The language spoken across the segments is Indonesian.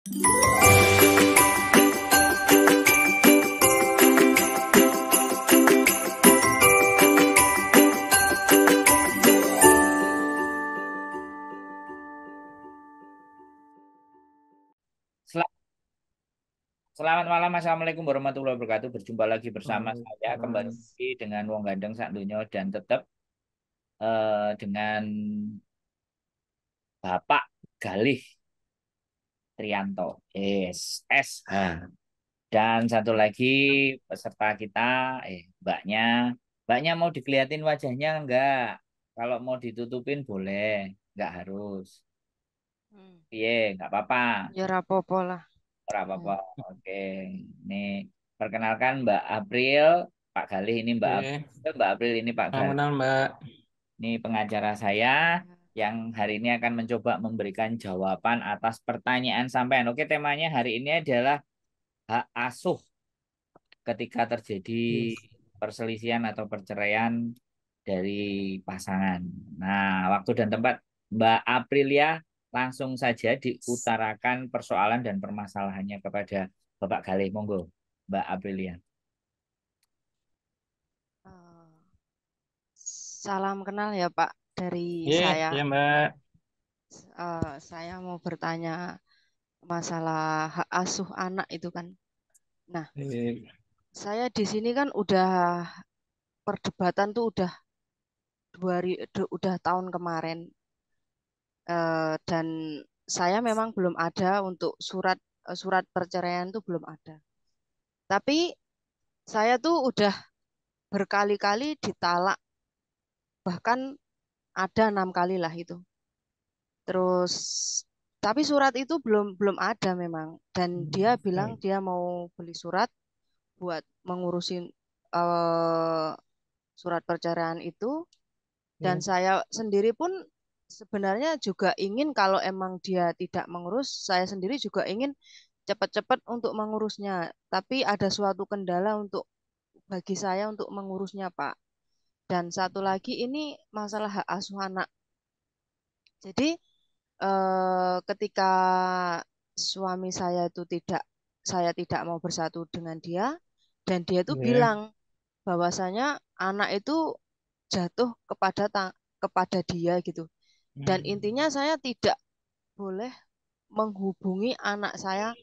Selamat malam, Assalamualaikum warahmatullahi wabarakatuh. Berjumpa lagi bersama oh, saya kembali dengan Wong Gandeng Santunyo dan tetap uh, dengan Bapak Galih Trianto. Yes, H. Dan satu lagi peserta kita, eh mbaknya. Mbaknya mau dikeliatin wajahnya enggak? Kalau mau ditutupin boleh, enggak harus. Hmm. Iya, enggak apa-apa. Ya rapopo lah. Rapopo, hmm. oke. ini perkenalkan Mbak April, Pak Galih ini Mbak yeah. April, Mbak April ini Pak Galih. Mbak. Ini pengacara saya. Ya yang hari ini akan mencoba memberikan jawaban atas pertanyaan sampean. Oke, temanya hari ini adalah hak asuh ketika terjadi perselisihan atau perceraian dari pasangan. Nah, waktu dan tempat Mbak Aprilia langsung saja diutarakan persoalan dan permasalahannya kepada Bapak Galih. Monggo, Mbak Aprilia. Eh, salam kenal ya Pak dari yeah, saya. yeah, Mbak. Uh, saya mau bertanya masalah hak asuh anak itu kan. Nah, iya. saya di sini kan udah perdebatan tuh udah dua udah tahun kemarin uh, dan saya memang belum ada untuk surat eh, surat perceraian tuh belum ada. Tapi saya tuh udah berkali-kali ditalak bahkan ada enam kali lah itu terus tapi surat itu belum belum ada memang dan hmm, dia bilang dia mau beli surat buat mengurusin uh, eh, surat perceraian itu dan ya. saya sendiri pun sebenarnya juga ingin kalau emang dia tidak mengurus saya sendiri juga ingin cepat-cepat untuk mengurusnya tapi ada suatu kendala untuk bagi saya untuk mengurusnya Pak dan satu lagi ini masalah hak asuh anak. Jadi eh, ketika suami saya itu tidak saya tidak mau bersatu dengan dia dan dia itu iya. bilang bahwasanya anak itu jatuh kepada kepada dia gitu. Dan hmm. intinya saya tidak boleh menghubungi anak saya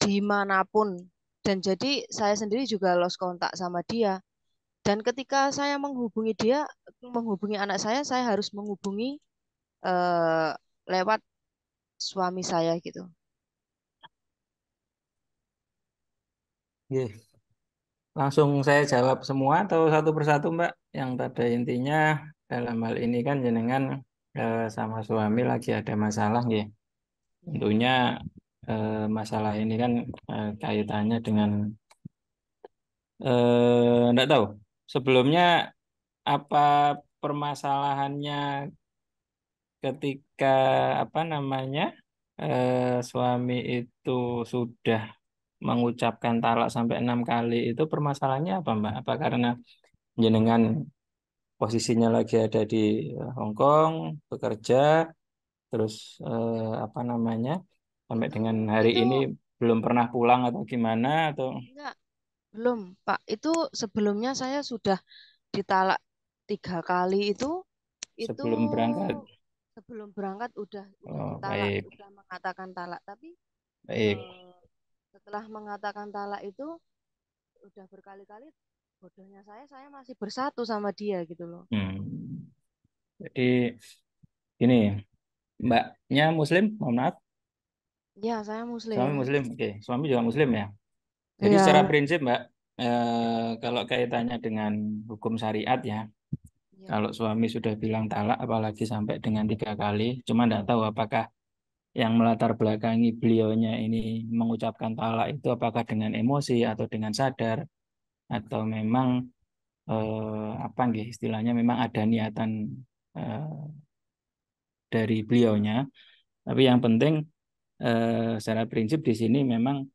dimanapun. Dan jadi saya sendiri juga lost kontak sama dia. Dan ketika saya menghubungi dia, menghubungi anak saya, saya harus menghubungi uh, lewat suami saya gitu. yeah. Langsung saya jawab semua atau satu persatu Mbak? Yang pada intinya dalam hal ini kan jenengan uh, sama suami lagi ada masalah ya. Tentunya uh, masalah ini kan uh, kaitannya dengan eh, enggak tahu sebelumnya apa permasalahannya ketika apa namanya eh, suami itu sudah mengucapkan talak sampai enam kali itu permasalahannya apa mbak? Apa karena jenengan posisinya lagi ada di eh, Hong Kong bekerja terus eh, apa namanya sampai dengan hari itu... ini belum pernah pulang atau gimana atau enggak belum, Pak. Itu sebelumnya saya sudah ditalak tiga kali itu. Itu sebelum berangkat. Sebelum berangkat udah udah oh, ditalak, baik. udah mengatakan talak, tapi baik. Eh, setelah mengatakan talak itu udah berkali-kali bodohnya saya saya masih bersatu sama dia gitu loh. Hmm. Jadi ini Mbaknya Muslim, mohon maaf. Ya, saya Muslim. Suami Muslim, oke. Suami juga Muslim ya? Jadi ya. secara iya. prinsip Mbak, eh, kalau kaitannya dengan hukum syariat ya, ya, kalau suami sudah bilang talak apalagi sampai dengan tiga kali, cuma tidak tahu apakah yang melatar belakangi beliaunya ini mengucapkan talak itu apakah dengan emosi atau dengan sadar atau memang eh, apa nggih istilahnya memang ada niatan eh, dari beliaunya tapi yang penting eh, secara prinsip di sini memang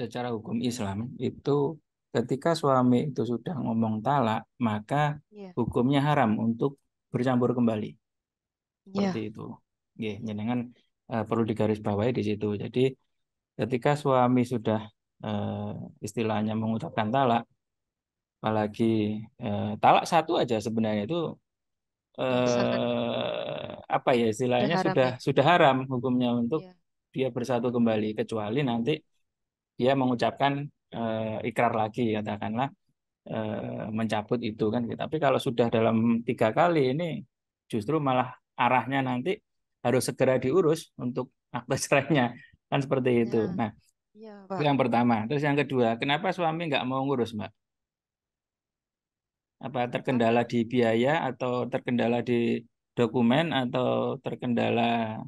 secara hukum Islam itu ketika suami itu sudah ngomong talak maka yeah. hukumnya haram untuk bercampur kembali yeah. seperti itu yeah, jenengan uh, perlu digarisbawahi di situ jadi ketika suami sudah uh, istilahnya mengucapkan talak apalagi uh, talak satu aja sebenarnya itu uh, apa ya istilahnya sudah ya? sudah haram, hukumnya untuk yeah. dia bersatu kembali kecuali nanti dia mengucapkan uh, ikrar lagi katakanlah uh, mencabut itu kan gitu. tapi kalau sudah dalam tiga kali ini justru malah arahnya nanti harus segera diurus untuk akte cerainya kan seperti itu ya. nah ya, Pak. itu yang pertama terus yang kedua kenapa suami nggak mau ngurus mbak apa terkendala di biaya atau terkendala di dokumen atau terkendala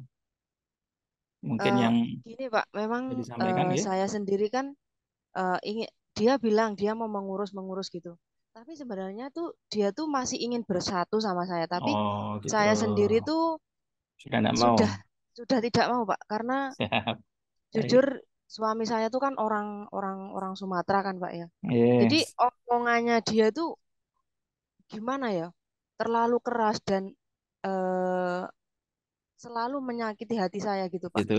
Mungkin uh, yang gini Pak, memang uh, ya. saya sendiri kan uh, ingin dia bilang dia mau mengurus-mengurus gitu. Tapi sebenarnya tuh dia tuh masih ingin bersatu sama saya, tapi Oh, gitu. saya sendiri tuh Sudah tidak mau. sudah sudah tidak mau Pak, karena Siap. jujur jujur suami saya tuh kan orang orang orang Sumatera kan Pak ya. Jadi omongannya dia tuh gimana ya? Terlalu keras dan uh, selalu menyakiti hati saya gitu Pak. Itu.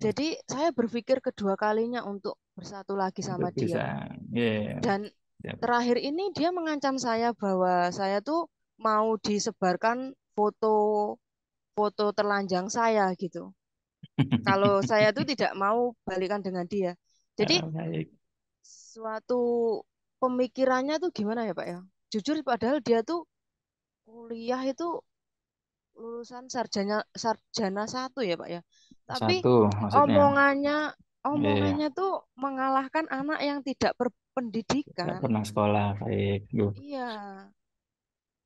Jadi saya berpikir kedua kalinya untuk bersatu lagi sama Bisa. dia. Yeah. Dan yeah. terakhir ini dia mengancam saya bahwa saya tuh mau disebarkan foto foto terlanjang saya gitu. Kalau saya tuh tidak mau balikan dengan dia. Jadi ah, Baik. suatu pemikirannya tuh gimana ya Pak ya? Jujur padahal dia tuh kuliah itu lulusan sarjana sarjana satu ya pak ya tapi satu, maksudnya. omongannya omongannya yeah. tuh mengalahkan anak yang tidak berpendidikan tidak pernah sekolah baik Duh. iya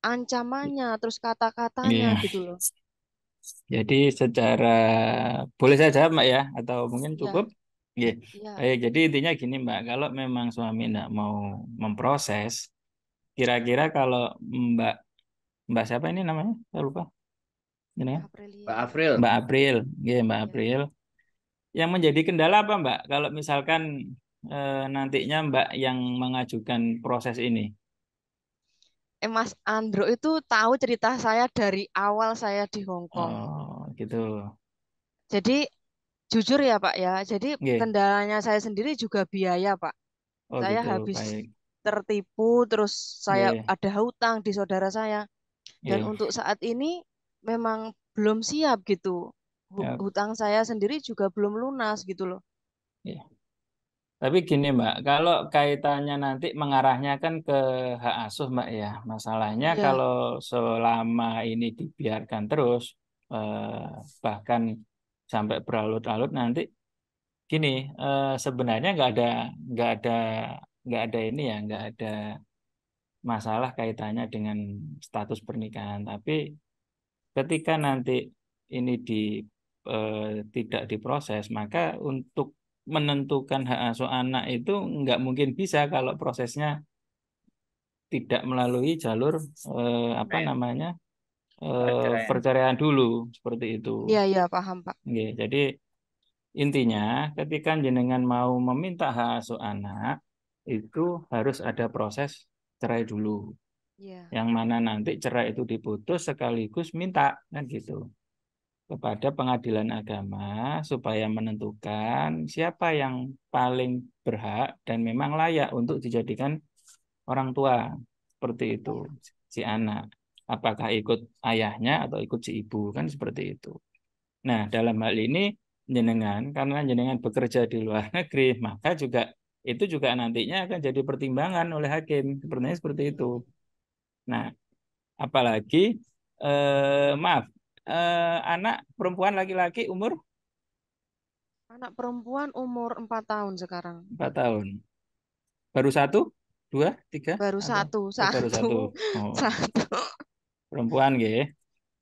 ancamannya terus kata-katanya yeah. gitu loh jadi secara boleh saya jawab mbak ya atau mungkin iya. cukup ya. Yeah. Iya. Yeah. jadi intinya gini mbak kalau memang suami tidak mau memproses kira-kira kalau mbak mbak siapa ini namanya saya lupa ini ya? Iya. Mbak April. Mbak April, yeah, Mbak iya. April. Yang menjadi kendala apa Mbak? Kalau misalkan eh, nantinya Mbak yang mengajukan proses ini? Eh, Mas Andro itu tahu cerita saya dari awal saya di Hong Kong. Oh, gitu. Jadi jujur ya Pak ya. Jadi yeah. kendalanya saya sendiri juga biaya Pak. Oh, saya gitu. habis Baik. tertipu, terus saya yeah. Iya. ada hutang di saudara saya. Dan yeah. untuk saat ini memang belum siap gitu. Ya. Hutang saya sendiri juga belum lunas gitu loh. Ya. Tapi gini Mbak, kalau kaitannya nanti mengarahnya kan ke hak asuh Mbak ya. Masalahnya ya. kalau selama ini dibiarkan terus, eh, bahkan sampai beralut-alut nanti gini eh, sebenarnya nggak ada nggak ada nggak ada ini ya nggak ada masalah kaitannya dengan status pernikahan tapi ketika nanti ini di eh, tidak diproses, maka untuk menentukan hak asuh anak itu nggak mungkin bisa kalau prosesnya tidak melalui jalur eh, apa Men. namanya eh, perceraian. dulu seperti itu. Iya iya paham pak. Oke, jadi intinya ketika jenengan mau meminta hak asuh anak itu harus ada proses cerai dulu yeah. yang mana nanti cerai itu diputus sekaligus minta kan gitu kepada pengadilan agama supaya menentukan siapa yang paling berhak dan memang layak untuk dijadikan orang tua seperti itu iya. si anak apakah ikut ayahnya atau ikut si ibu kan seperti itu nah dalam hal ini jenengan karena jenengan bekerja di luar negeri maka juga itu juga nantinya akan jadi pertimbangan oleh hakim sebenarnya seperti itu Nah, apalagi eh, maaf eh, anak perempuan laki-laki umur anak perempuan umur empat tahun sekarang. Empat tahun. Baru satu, dua, tiga? Baru oh, satu, satu. Baru satu. Oh. Satu. Perempuan, ya.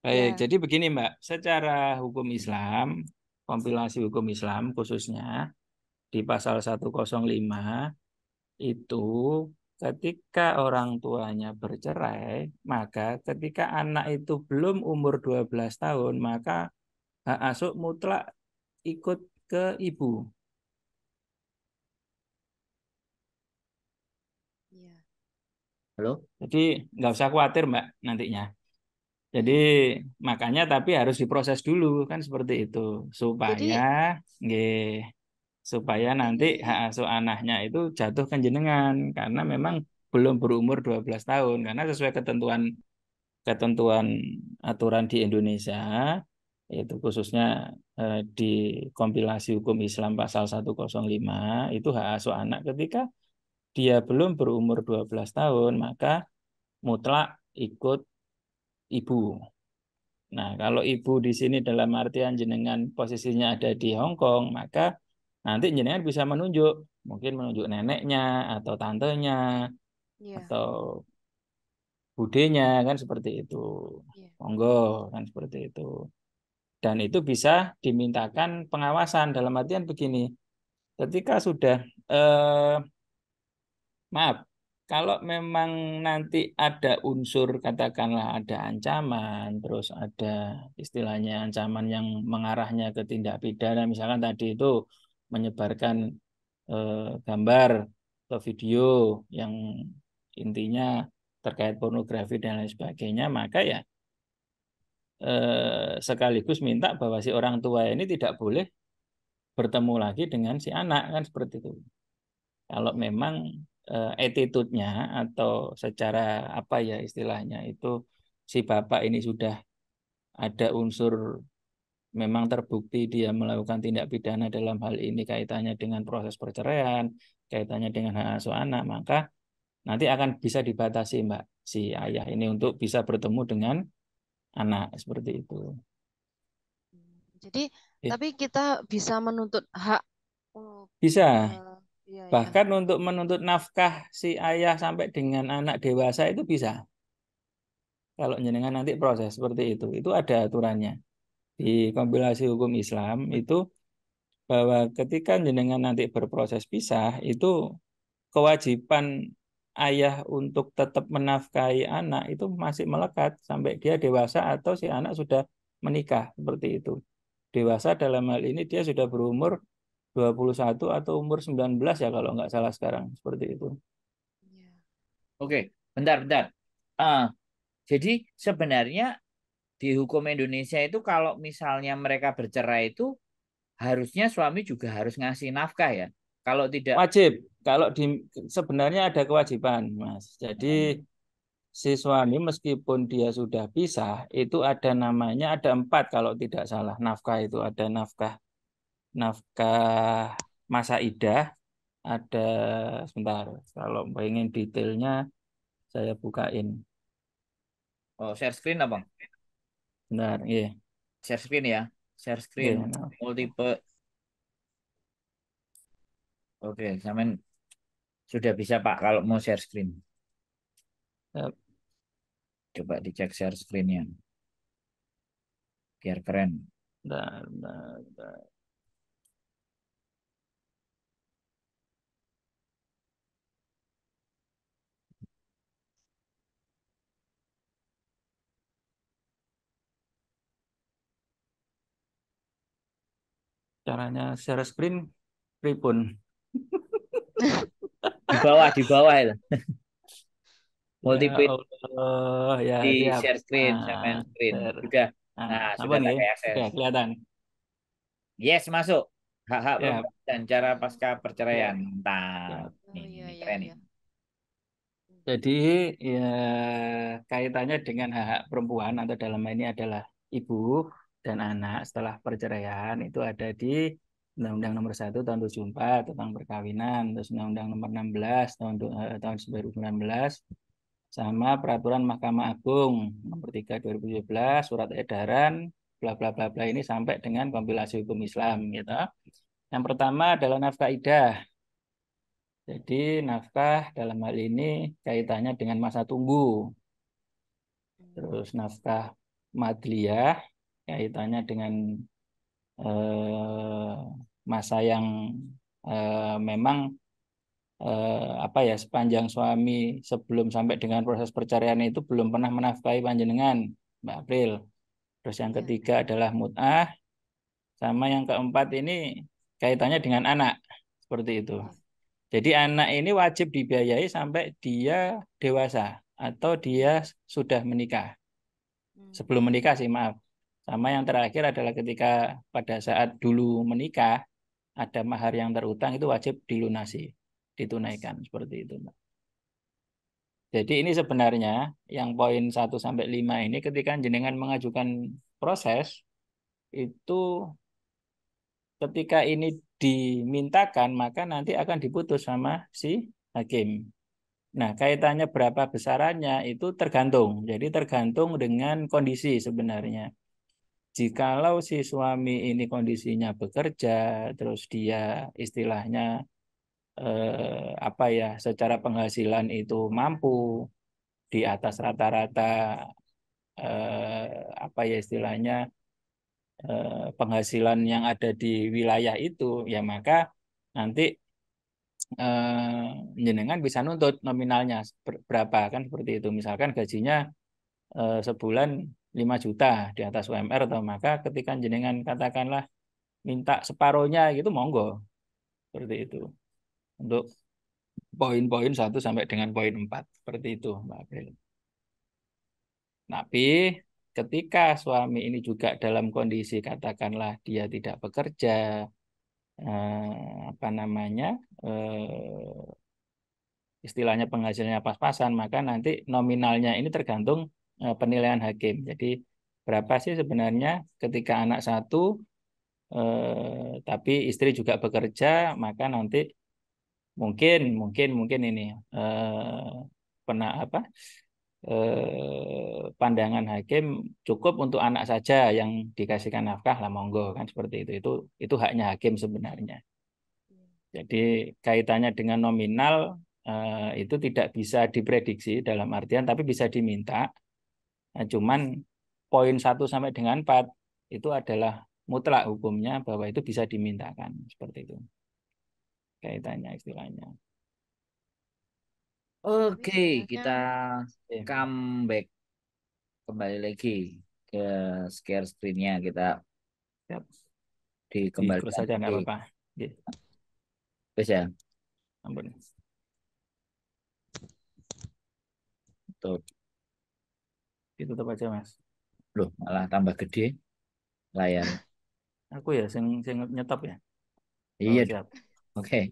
Baik, ya. jadi begini Mbak, secara hukum Islam, kompilasi hukum Islam khususnya di pasal 105 itu Ketika orang tuanya bercerai, maka ketika anak itu belum umur 12 tahun, maka hak asuh mutlak ikut ke ibu. Iya. Halo? Jadi nggak usah khawatir Mbak nantinya. Jadi makanya tapi harus diproses dulu kan seperti itu supaya Jadi supaya nanti hak asuh anaknya itu jatuh ke jenengan karena memang belum berumur 12 tahun karena sesuai ketentuan ketentuan aturan di Indonesia itu khususnya eh, di kompilasi hukum Islam pasal 105 itu hak asuh anak ketika dia belum berumur 12 tahun maka mutlak ikut ibu. Nah, kalau ibu di sini dalam artian jenengan posisinya ada di Hong Kong, maka nanti jenengan bisa menunjuk mungkin menunjuk neneknya atau tantenya yeah. atau budenya kan seperti itu yeah. monggo kan seperti itu dan itu bisa dimintakan pengawasan dalam artian begini ketika sudah eh, maaf kalau memang nanti ada unsur katakanlah ada ancaman terus ada istilahnya ancaman yang mengarahnya ke tindak pidana misalkan tadi itu menyebarkan eh, gambar atau video yang intinya terkait pornografi dan lain sebagainya, maka ya eh, sekaligus minta bahwa si orang tua ini tidak boleh bertemu lagi dengan si anak kan seperti itu. Kalau memang eh, attitude-nya atau secara apa ya istilahnya itu si bapak ini sudah ada unsur memang terbukti dia melakukan tindak pidana dalam hal ini kaitannya dengan proses perceraian, kaitannya dengan hak asuh anak, maka nanti akan bisa dibatasi Mbak si ayah ini untuk bisa bertemu dengan anak seperti itu. Jadi It, iya. tapi kita bisa menuntut hak oh, bisa. Uh, Bahkan iya. untuk menuntut nafkah si ayah sampai dengan anak dewasa itu bisa. Kalau jenengan nanti proses seperti itu, itu ada aturannya di kompilasi hukum Islam itu bahwa ketika jenengan nanti berproses pisah itu kewajiban ayah untuk tetap menafkahi anak itu masih melekat sampai dia dewasa atau si anak sudah menikah seperti itu. Dewasa dalam hal ini dia sudah berumur 21 atau umur 19 ya kalau nggak salah sekarang seperti itu. Iya. Oke, bentar bentar. Uh, jadi sebenarnya di hukum Indonesia itu kalau misalnya mereka bercerai itu harusnya suami juga harus ngasih nafkah ya. Kalau tidak wajib. Kalau di sebenarnya ada kewajiban, Mas. Jadi hmm. si suami meskipun dia sudah pisah, itu ada namanya ada empat kalau tidak salah nafkah itu ada nafkah nafkah masa idah, ada sebentar kalau pengen detailnya saya bukain oh share screen abang Benar, iya. Share screen ya. Share screen. Yeah, iya, Multiple. Oke, Samen sudah bisa Pak kalau mau share screen. Yep. Coba dicek share screen-nya. Biar keren. Bentar, bentar, bentar. caranya share screen pripun di bawah di bawah ya. multi ya, oh, ya, di siap. share screen nah, sama screen share. juga nah, nah sudah nih? ya? akses Oke, kelihatan yes masuk hak-hak ya. dan cara pasca perceraian ya. mantap oh, iya, ini iya, keren iya. jadi ya kaitannya dengan hak-hak perempuan atau dalam ini adalah ibu dan anak setelah perceraian itu ada di Undang-Undang Nomor 1 Tahun 74 tentang perkawinan, terus Undang-Undang Nomor 16 Tahun uh, tahun 2019 sama peraturan Mahkamah Agung Nomor 3 2017 surat edaran bla bla bla bla ini sampai dengan kompilasi hukum Islam gitu. Yang pertama adalah nafkah idah. Jadi nafkah dalam hal ini kaitannya dengan masa tunggu. Terus nafkah madliyah kaitannya dengan eh, masa yang eh, memang eh, apa ya sepanjang suami sebelum sampai dengan proses perceraian itu belum pernah menafkahi panjenengan Mbak April. Terus yang iya. ketiga adalah mut'ah sama yang keempat ini kaitannya dengan anak seperti itu. Jadi anak ini wajib dibiayai sampai dia dewasa atau dia sudah menikah. Hmm. Sebelum menikah sih maaf. Sama yang terakhir adalah ketika pada saat dulu menikah, ada mahar yang terutang itu wajib dilunasi, ditunaikan seperti itu. Mbak. Jadi ini sebenarnya yang poin 1 sampai 5 ini ketika jenengan mengajukan proses itu ketika ini dimintakan maka nanti akan diputus sama si hakim. Nah, kaitannya berapa besarannya itu tergantung. Jadi tergantung dengan kondisi sebenarnya jikalau si suami ini kondisinya bekerja, terus dia istilahnya eh, apa ya, secara penghasilan itu mampu di atas rata-rata eh, apa ya istilahnya eh, penghasilan yang ada di wilayah itu, ya maka nanti eh, jenengan bisa nuntut nominalnya berapa kan seperti itu. Misalkan gajinya eh, sebulan 5 juta di atas UMR atau maka ketika jenengan katakanlah minta separohnya gitu monggo seperti itu untuk poin-poin 1 sampai dengan poin 4 seperti itu Mbak April. Tapi ketika suami ini juga dalam kondisi katakanlah dia tidak bekerja eh, apa namanya eh, istilahnya penghasilnya pas-pasan maka nanti nominalnya ini tergantung Eh, penilaian hakim. Jadi berapa sih sebenarnya ketika anak satu eh, tapi istri juga bekerja maka nanti mungkin mungkin mungkin ini eh, pernah apa eh, pandangan hakim cukup untuk anak saja yang dikasihkan nafkah lah monggo kan seperti itu itu itu haknya hakim sebenarnya jadi kaitannya dengan nominal eh, itu tidak bisa diprediksi dalam artian tapi bisa diminta Nah, cuman poin 1 sampai dengan 4 itu adalah mutlak hukumnya bahwa itu bisa dimintakan seperti itu. Kaitannya istilahnya. Oke, okay, iya, iya. kita iya. comeback kembali lagi ke share screen-nya kita. Yep. Di kembali saja enggak apa-apa. Terus Bisa. Ya. Ampun. Tuh ditutup aja mas loh malah tambah gede layar aku ya sing sing nyetop ya iya oh, oke oke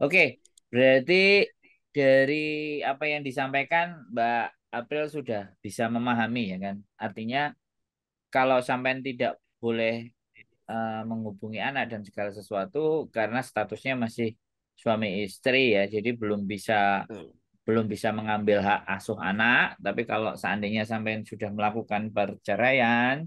okay. berarti dari apa yang disampaikan Mbak April sudah bisa memahami ya kan artinya kalau sampai tidak boleh uh, menghubungi anak dan segala sesuatu karena statusnya masih suami istri ya jadi belum bisa belum bisa mengambil hak asuh anak, tapi kalau seandainya sampai sudah melakukan perceraian,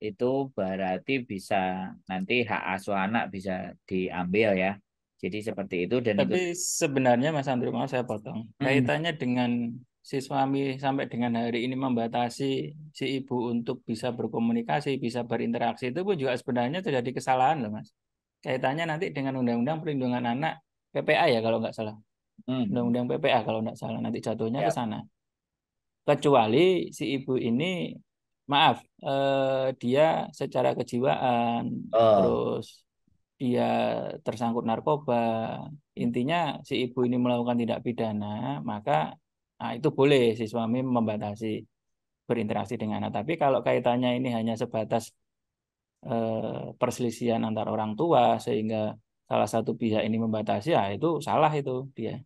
itu berarti bisa nanti hak asuh anak bisa diambil ya. Jadi seperti itu dan tapi itu... sebenarnya Mas Andri maaf saya potong. Hmm. Kaitannya dengan si suami sampai dengan hari ini membatasi si ibu untuk bisa berkomunikasi, bisa berinteraksi itu pun juga sebenarnya terjadi kesalahan loh Mas. Kaitannya nanti dengan Undang-Undang Perlindungan Anak PPA ya kalau nggak salah hmm. undang-undang PPA kalau tidak salah nanti jatuhnya ya. ke sana. Kecuali si ibu ini maaf eh, dia secara kejiwaan oh. terus dia tersangkut narkoba intinya si ibu ini melakukan tindak pidana maka nah, itu boleh si suami membatasi berinteraksi dengan anak tapi kalau kaitannya ini hanya sebatas eh, perselisihan antar orang tua sehingga salah satu pihak ini membatasi ya itu salah itu dia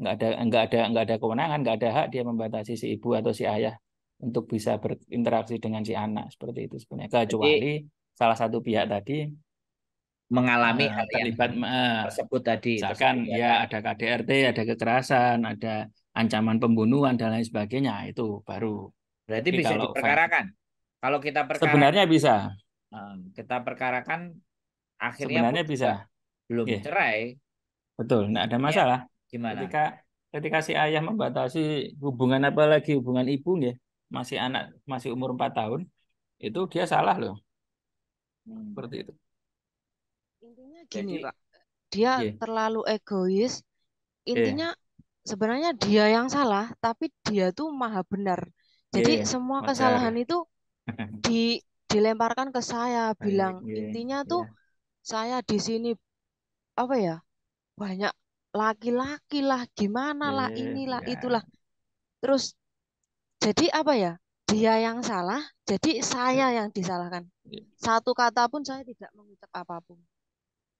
nggak ada nggak ada nggak ada kewenangan nggak ada hak dia membatasi si ibu atau si ayah untuk bisa berinteraksi dengan si anak seperti itu sebenarnya kecuali Jadi, salah satu pihak tadi mengalami uh, hal terlibat yang eh, tersebut tadi misalkan tersebut, ya, ya ada KDRT ada kekerasan ada ancaman pembunuhan dan lain sebagainya itu baru berarti Jadi bisa kalau diperkarakan kalau kita perkarakan sebenarnya bisa nah, kita perkarakan akhirnya sebenarnya bisa belum yeah. cerai betul tidak ada iya. masalah ya, gimana ketika ketika si ayah membatasi hubungan apalagi hubungan ibu ya masih anak masih umur 4 tahun itu dia salah loh hmm. seperti itu intinya gini Jadi, pak dia yeah. terlalu egois intinya yeah. sebenarnya dia yang salah tapi dia tuh maha benar iya, jadi yeah, semua kesalahan kesalahan itu di dilemparkan ke saya bilang yeah, intinya iya. tuh yeah saya di sini apa ya banyak laki-laki lah gimana lah iya, inilah yeah. itulah terus jadi apa ya dia yang salah jadi saya yang disalahkan iya. satu kata pun saya tidak mengucap apapun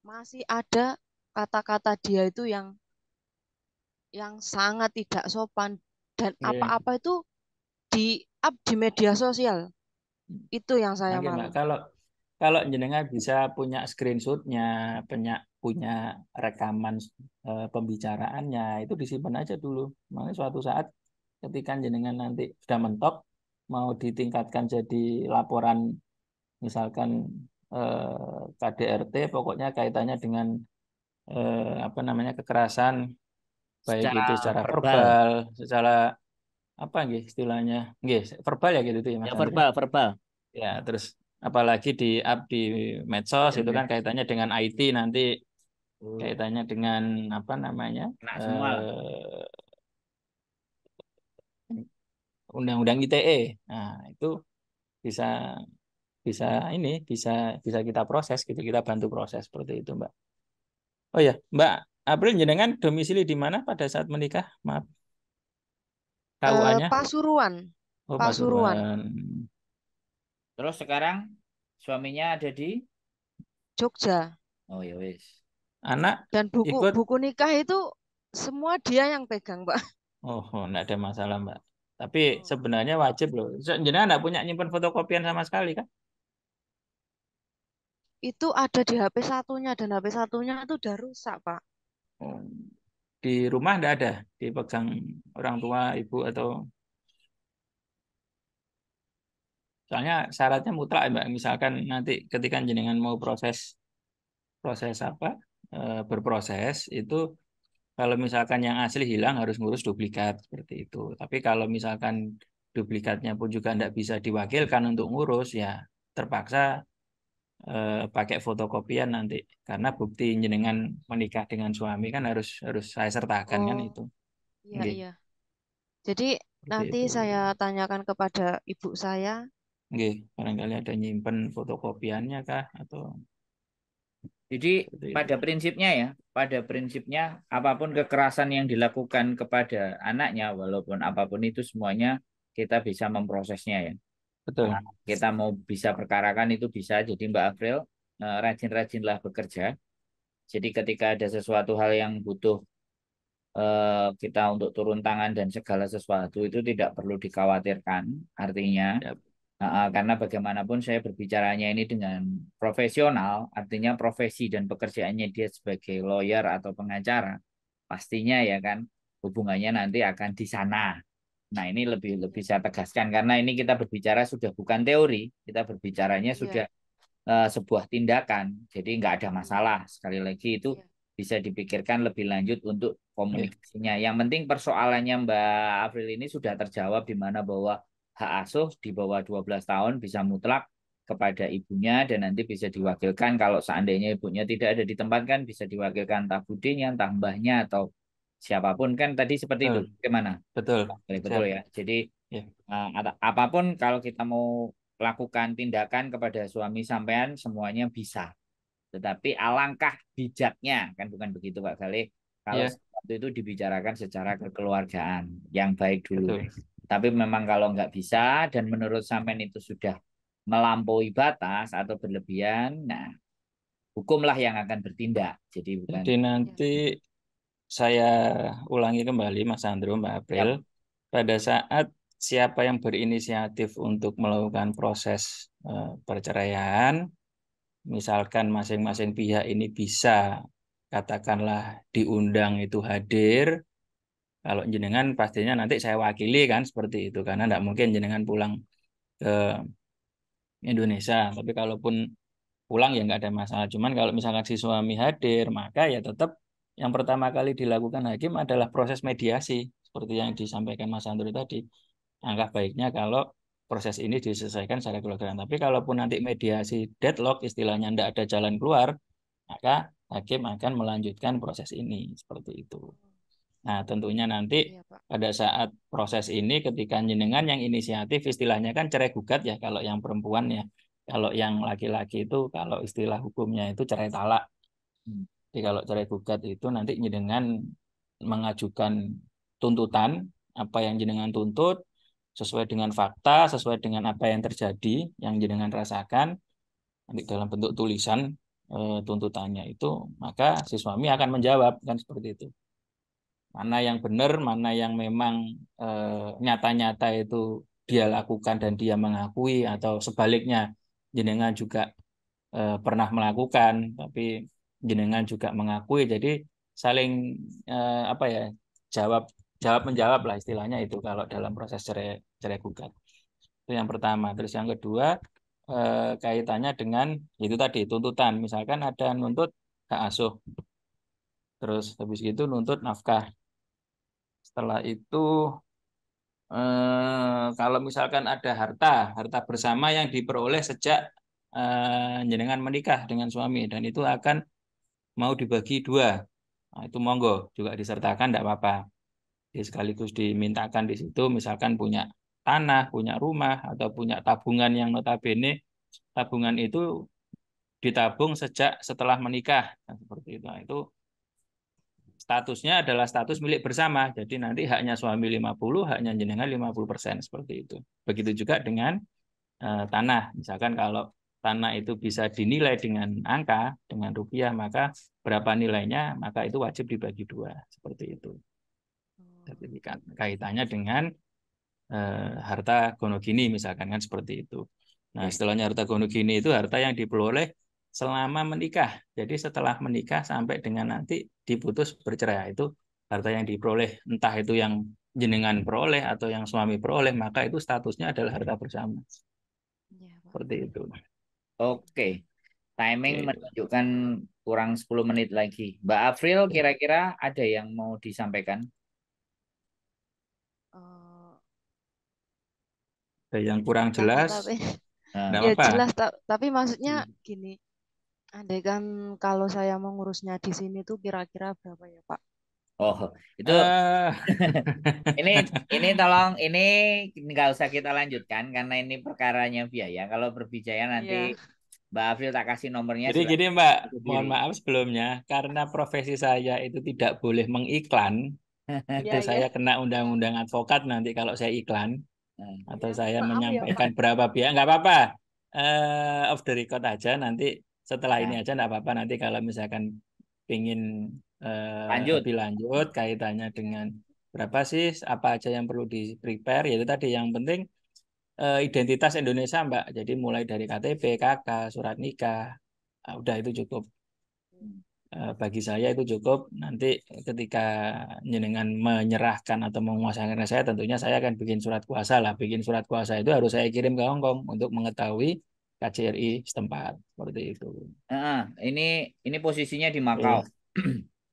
masih ada kata-kata dia itu yang yang sangat tidak sopan dan iya. apa-apa yeah. itu di up di media sosial hmm. itu yang saya malu. Kalau kalau jenengan bisa punya screenshotnya, punya punya rekaman e, pembicaraannya, itu disimpan aja dulu. Makanya suatu saat ketika jenengan nanti sudah mentok, mau ditingkatkan jadi laporan misalkan e, eh, KDRT, pokoknya kaitannya dengan e, apa namanya kekerasan, baik secara itu secara verbal, verbal secara apa gitu istilahnya, gitu verbal ya gitu ya. Mas ya verbal, verbal. Ya terus apalagi di up di medsos itu iya, kan iya. kaitannya dengan IT nanti hmm. kaitannya dengan apa namanya nah, semua. Uh, undang-undang ITE. Nah, itu bisa bisa ini bisa bisa kita proses gitu kita bantu proses seperti itu mbak oh ya mbak April jenengan domisili di mana pada saat menikah maaf kua uh, eh, Pasuruan oh, Pasuruan, Pasuruan. Terus sekarang suaminya ada di Jogja. Oh ya wis. Anak dan buku ikut... buku nikah itu semua dia yang pegang, Pak. Oh, enggak oh, ada masalah, Mbak. Tapi oh. sebenarnya wajib loh. Jenengan enggak punya nyimpan fotokopian sama sekali kan? Itu ada di HP satunya dan HP satunya itu udah rusak, Pak. Oh. Di rumah enggak ada dipegang orang tua, ibu atau Soalnya syaratnya mutlak, Mbak. Misalkan nanti ketika jenengan mau proses proses apa? Eh, berproses itu kalau misalkan yang asli hilang harus ngurus duplikat seperti itu. Tapi kalau misalkan duplikatnya pun juga tidak bisa diwakilkan untuk ngurus ya terpaksa eh, pakai fotokopian nanti karena bukti jenengan menikah dengan suami kan harus harus saya sertakan kan oh, kan itu. Iya iya. Jadi Seperti nanti itu. saya tanyakan kepada ibu saya Oke, barangkali ada nyimpen fotokopiannya kah atau Jadi pada prinsipnya ya, pada prinsipnya apapun kekerasan yang dilakukan kepada anaknya walaupun apapun itu semuanya kita bisa memprosesnya ya. Betul. Nah, kita mau bisa perkarakan itu bisa. Jadi Mbak April eh, rajin-rajinlah bekerja. Jadi ketika ada sesuatu hal yang butuh eh, kita untuk turun tangan dan segala sesuatu itu tidak perlu dikhawatirkan. Artinya yep karena bagaimanapun saya berbicaranya ini dengan profesional, artinya profesi dan pekerjaannya dia sebagai lawyer atau pengacara, pastinya ya kan hubungannya nanti akan di sana. Nah ini lebih lebih saya tegaskan karena ini kita berbicara sudah bukan teori, kita berbicaranya iya. sudah yeah. sebuah tindakan, jadi nggak ada masalah. Sekali lagi itu iya. bisa dipikirkan lebih lanjut untuk iya. komunikasinya. Yeah. Yang penting persoalannya Mbak April ini sudah terjawab di mana bahwa hak asuh di bawah 12 tahun bisa mutlak kepada ibunya dan nanti bisa diwakilkan kalau seandainya ibunya tidak ada di tempat kan bisa diwakilkan entah budinya, entah mbahnya atau siapapun kan tadi seperti betul. itu gimana? Betul. Betul, betul ya. Jadi ya. Uh, apapun kalau kita mau lakukan tindakan kepada suami sampean semuanya bisa. Tetapi alangkah bijaknya kan bukan begitu Pak Galih kalau ya. itu dibicarakan secara kekeluargaan yang baik dulu. Betul. Tapi memang kalau nggak bisa dan menurut sampean itu sudah melampaui batas atau berlebihan, nah hukumlah yang akan bertindak. Jadi bukan. Jadi nanti ya. saya ulangi kembali Mas Andro, Mbak April. Yep. Pada saat siapa yang berinisiatif untuk melakukan proses eh, perceraian, misalkan masing-masing pihak ini bisa katakanlah diundang itu hadir, kalau jenengan pastinya nanti saya wakili kan seperti itu karena tidak mungkin jenengan pulang ke Indonesia. Tapi kalaupun pulang ya nggak ada masalah. Cuman kalau misalkan si suami hadir maka ya tetap yang pertama kali dilakukan hakim adalah proses mediasi seperti yang disampaikan Mas Andri tadi. Angka baiknya kalau proses ini diselesaikan secara keluarga. Tapi kalaupun nanti mediasi deadlock istilahnya tidak ada jalan keluar, maka hakim akan melanjutkan proses ini seperti itu. Nah, tentunya nanti ya, pada saat proses ini ketika jenengan yang inisiatif istilahnya kan cerai gugat ya kalau yang perempuan ya. Kalau yang laki-laki itu kalau istilah hukumnya itu cerai talak. Jadi kalau cerai gugat itu nanti jenengan mengajukan tuntutan apa yang jenengan tuntut sesuai dengan fakta, sesuai dengan apa yang terjadi yang jenengan rasakan nanti dalam bentuk tulisan e, tuntutannya itu maka si suami akan menjawab kan seperti itu mana yang benar, mana yang memang eh, nyata-nyata eh, itu dia lakukan dan dia mengakui atau sebaliknya jenengan juga eh, pernah melakukan tapi jenengan juga mengakui jadi saling eh, apa ya jawab jawab menjawab lah istilahnya itu kalau dalam proses cerai cerai gugat itu yang pertama terus yang kedua eh, kaitannya dengan itu tadi tuntutan misalkan ada nuntut hak asuh terus habis itu nuntut nafkah setelah itu eh, kalau misalkan ada harta, harta bersama yang diperoleh sejak eh, jenengan menikah dengan suami dan itu akan mau dibagi dua. Nah, itu monggo juga disertakan tidak apa-apa. ya, sekaligus dimintakan di situ misalkan punya tanah, punya rumah atau punya tabungan yang notabene tabungan itu ditabung sejak setelah menikah nah, seperti itu. Nah, itu statusnya adalah status milik bersama. Jadi nanti haknya suami 50, haknya jenengan 50% seperti itu. Begitu juga dengan e, tanah. Misalkan kalau tanah itu bisa dinilai dengan angka, dengan rupiah, maka berapa nilainya, maka itu wajib dibagi dua. Seperti itu. Oh. Jadi kaitannya dengan e, harta gonogini misalkan kan seperti itu. Nah, iya. istilahnya harta gonogini itu harta yang diperoleh selama menikah. Jadi setelah menikah sampai dengan nanti diputus bercerai itu harta yang diperoleh entah itu yang jenengan peroleh atau yang suami peroleh maka itu statusnya adalah harta bersama. Iya, Seperti itu. Oke. Timing Oke. menunjukkan kurang 10 menit lagi. Mbak April iya. kira-kira ada yang mau disampaikan? ada yang kurang jelas? nah. ya jelas tapi maksudnya hmm. gini Andai kan kalau saya mengurusnya di sini tuh kira-kira berapa ya Pak? Oh, itu uh. ini ini tolong ini nggak usah kita lanjutkan karena ini perkaranya biaya. Kalau berbicara nanti yeah. Mbak Afil tak kasih nomornya. Jadi, jadi Mbak, mohon maaf sebelumnya karena profesi saya itu tidak boleh mengiklan. itu yeah, iya. saya kena undang-undang advokat nanti kalau saya iklan hmm. atau iya, saya ya, menyampaikan ya, berapa biaya nggak apa-apa. Uh, off the record aja nanti setelah ya. ini aja enggak apa-apa nanti kalau misalkan ingin uh, eh, lanjut. lebih lanjut kaitannya dengan berapa sih apa aja yang perlu di prepare yaitu tadi yang penting uh, identitas Indonesia Mbak jadi mulai dari KTP KK surat nikah uh, udah itu cukup uh, bagi saya itu cukup nanti ketika dengan menyerahkan atau menguasai saya tentunya saya akan bikin surat kuasa lah bikin surat kuasa itu harus saya kirim ke Hongkong untuk mengetahui KCRI setempat seperti itu. Nah, ini ini posisinya di Makau. Oke,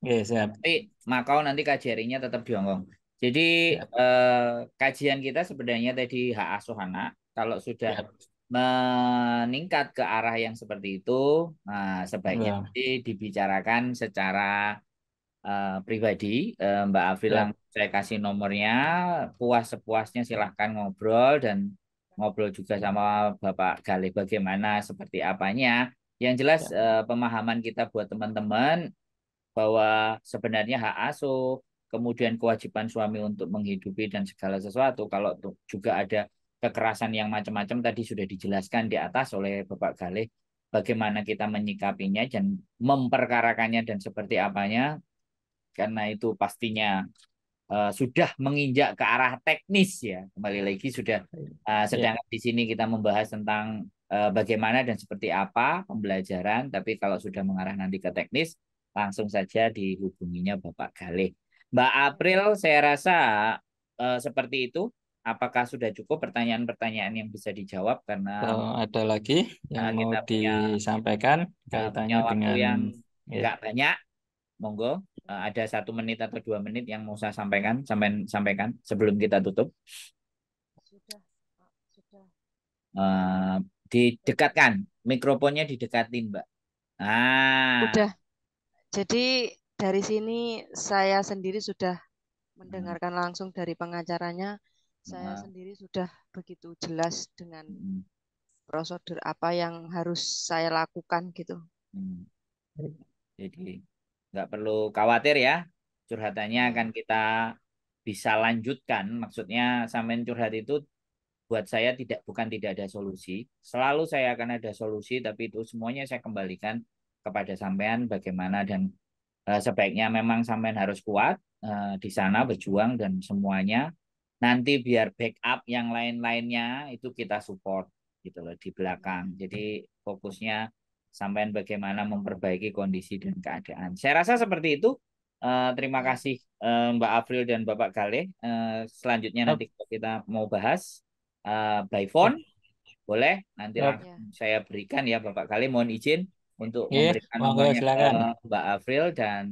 yeah. siap. Tapi Makau nanti KJRI-nya tetap di Hongkong. Jadi eh, kajian kita sebenarnya tadi hak asuh anak kalau sudah siap. meningkat ke arah yang seperti itu, nah sebaiknya nanti dibicarakan secara eh, pribadi. Eh, Mbak Afilang saya kasih nomornya, puas sepuasnya silahkan ngobrol dan ngobrol juga sama Bapak Galih bagaimana seperti apanya. Yang jelas ya. uh, pemahaman kita buat teman-teman bahwa sebenarnya hak asuh, kemudian kewajiban suami untuk menghidupi dan segala sesuatu. Kalau juga ada kekerasan yang macam-macam tadi sudah dijelaskan di atas oleh Bapak Galih bagaimana kita menyikapinya dan memperkarakannya dan seperti apanya. Karena itu pastinya uh, sudah menginjak ke arah teknis ya kembali lagi sudah uh, iya. eh, sedangkan yeah. di sini kita membahas tentang uh, bagaimana dan seperti apa pembelajaran tapi kalau sudah mengarah nanti ke teknis langsung saja dihubunginya Bapak Galih Mbak April saya rasa uh, seperti itu apakah sudah cukup pertanyaan-pertanyaan yang bisa dijawab karena kalau ada lagi yang kita mau punya, disampaikan kaitannya dengan yang ya. nggak ya. banyak monggo eh, ada satu menit atau dua menit yang mau saya sampaikan sampai sampaikan sebelum kita tutup sudah sudah uh, didekatkan mikrofonnya didekatin mbak ah sudah jadi dari sini saya sendiri sudah mendengarkan hmm. langsung dari pengajarannya saya hmm. sendiri sudah begitu jelas dengan hmm. prosedur apa yang harus saya lakukan gitu hmm. jadi nggak perlu khawatir ya curhatannya hmm. akan kita bisa lanjutkan maksudnya sampean curhat itu buat saya tidak bukan tidak ada solusi selalu saya akan ada solusi tapi itu semuanya saya kembalikan kepada sampean bagaimana dan uh, sebaiknya memang sampean harus kuat uh, di sana berjuang dan semuanya nanti biar backup yang lain-lainnya itu kita support gitu loh di belakang jadi fokusnya Sampaian bagaimana memperbaiki kondisi dan keadaan. Saya rasa seperti itu. Uh, terima kasih uh, Mbak April dan Bapak Kali. Uh, eh, selanjutnya oh. nanti kita mau bahas uh, by phone. Boleh nanti oh. saya berikan ya Bapak Kali. mohon izin untuk yeah. memberikan nomornya ke Mbak April dan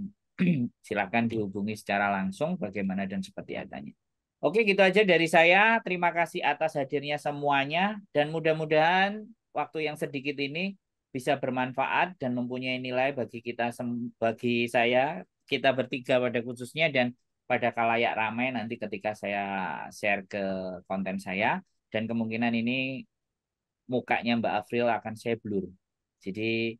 silakan dihubungi secara langsung bagaimana dan seperti adanya. Oke, gitu aja dari saya. Terima kasih atas hadirnya semuanya dan mudah-mudahan waktu yang sedikit ini bisa bermanfaat dan mempunyai nilai bagi kita bagi saya kita bertiga pada khususnya dan pada kalayak ramai nanti ketika saya share ke konten saya dan kemungkinan ini mukanya Mbak Afril akan saya blur. Jadi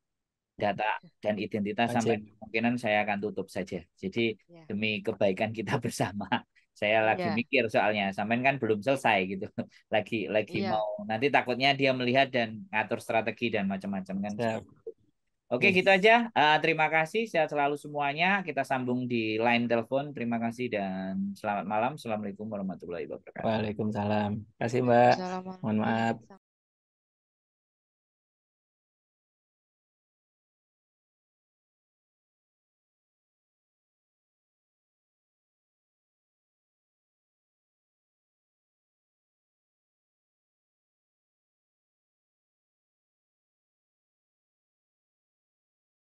data dan identitas sampai kemungkinan saya akan tutup saja. Jadi ya. demi kebaikan kita bersama saya lagi yeah. mikir soalnya sampean kan belum selesai gitu lagi lagi yeah. mau nanti takutnya dia melihat dan ngatur strategi dan macam-macam kan yeah. Oke, gitu aja. Uh, terima kasih. Sehat selalu semuanya. Kita sambung di line telepon. Terima kasih dan selamat malam. Assalamualaikum warahmatullahi wabarakatuh. Waalaikumsalam. Terima kasih, Mbak. Mohon maaf.